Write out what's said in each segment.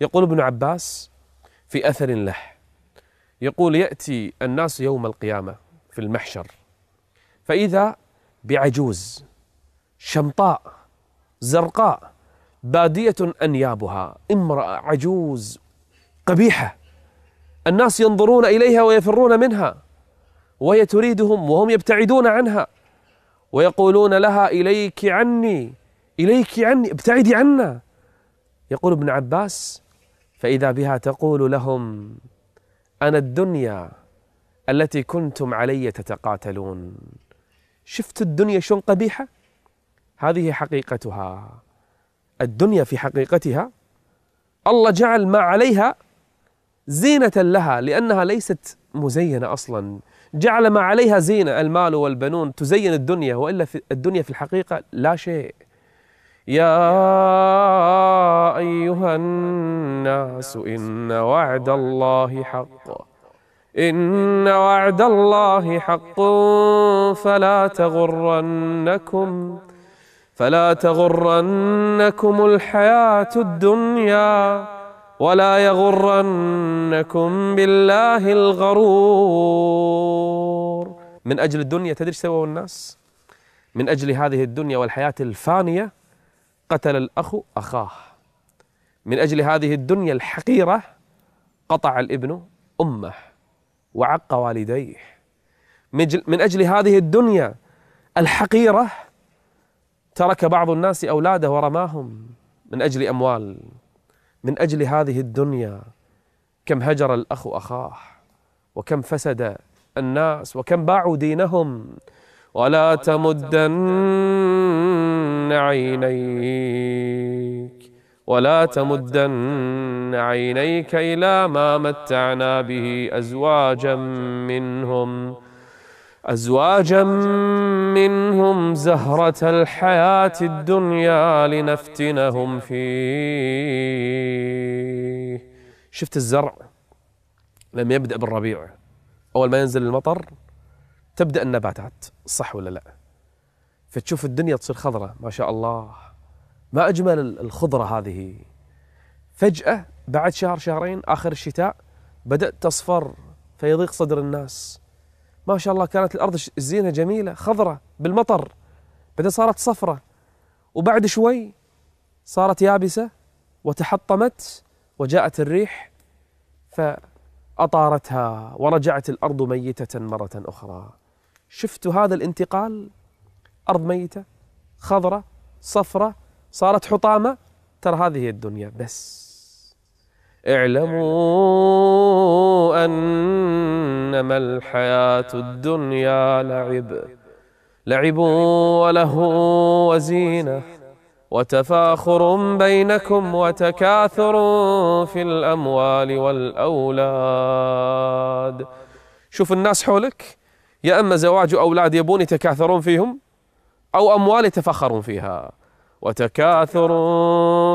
يقول ابن عباس في أثر له يقول يأتي الناس يوم القيامة في المحشر فإذا بعجوز شمطاء زرقاء بادية أنيابها امرأة عجوز قبيحة الناس ينظرون إليها ويفرون منها وهي تريدهم وهم يبتعدون عنها ويقولون لها إليك عني إليك عني ابتعدي عنا يقول ابن عباس فإذا بها تقول لهم أنا الدنيا التي كنتم علي تتقاتلون شفت الدنيا شلون قبيحة هذه حقيقتها الدنيا في حقيقتها الله جعل ما عليها زينة لها لأنها ليست مزينة أصلا جعل ما عليها زينة المال والبنون تزين الدنيا وإلا في الدنيا في الحقيقة لا شيء يا أيها الناس إن وعد الله حق إن وعد الله حق فلا تغرنكم فلا تغرنكم الحياة الدنيا ولا يغرنكم بالله الغرور من أجل الدنيا تدري سووا الناس من أجل هذه الدنيا والحياة الفانية قتل الأخ أخاه من أجل هذه الدنيا الحقيرة قطع الابن أمه وعق والديه من أجل هذه الدنيا الحقيرة ترك بعض الناس أولاده ورماهم من أجل أموال من أجل هذه الدنيا كم هجر الأخ أخاه وكم فسد الناس وكم باعوا دينهم ولا تمدن عينيك ولا تمدن عينيك إلى ما متعنا به أزواجا منهم أزواجا منهم زهرة الحياة الدنيا لنفتنهم فيه شفت الزرع لما يبدأ بالربيع أول ما ينزل المطر تبدأ النباتات صح ولا لا؟ فتشوف الدنيا تصير خضرة ما شاء الله ما أجمل الخضرة هذه فجأة بعد شهر شهرين آخر الشتاء بدأت تصفر فيضيق صدر الناس ما شاء الله كانت الأرض الزينه جميلة خضرة بالمطر بعدين صارت صفرة وبعد شوي صارت يابسة وتحطمت وجاءت الريح فأطارتها ورجعت الأرض ميتة مرة أخرى شفت هذا الانتقال أرض ميتة خضرة صفرة صارت حطامة ترى هذه هي الدنيا بس اعلموا أنما الحياة الدنيا لعب لعب وله وزينة وتفاخر بينكم وتكاثر في الأموال والأولاد شوف الناس حولك يا أما زواج أولاد يبون يتكاثرون فيهم أو أموال يتفخرون فيها وتكاثر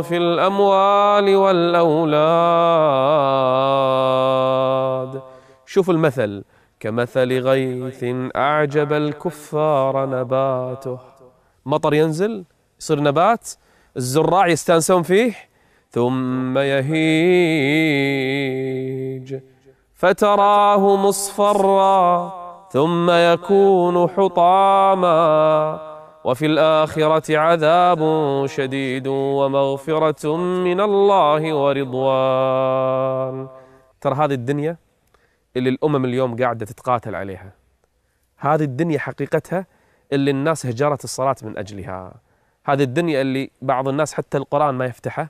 في الأموال والأولاد شوف المثل كمثل غيث أعجب الكفار نباته مطر ينزل يصير نبات الزراع يستانسون فيه ثم يهيج فتراه مصفرا ثم يكون حطاما وفي الآخرة عذاب شديد ومغفرة من الله ورضوان ترى هذه الدنيا اللي الأمم اليوم قاعدة تتقاتل عليها هذه الدنيا حقيقتها اللي الناس هجرت الصلاة من أجلها هذه الدنيا اللي بعض الناس حتى القرآن ما يفتحه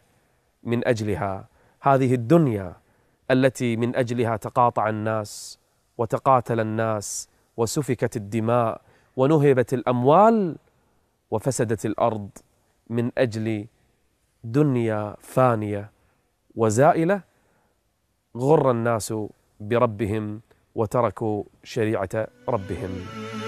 من أجلها هذه الدنيا التي من أجلها تقاطع الناس وتقاتل الناس وسفكت الدماء ونهبت الأموال وفسدت الارض من اجل دنيا فانيه وزائله غر الناس بربهم وتركوا شريعه ربهم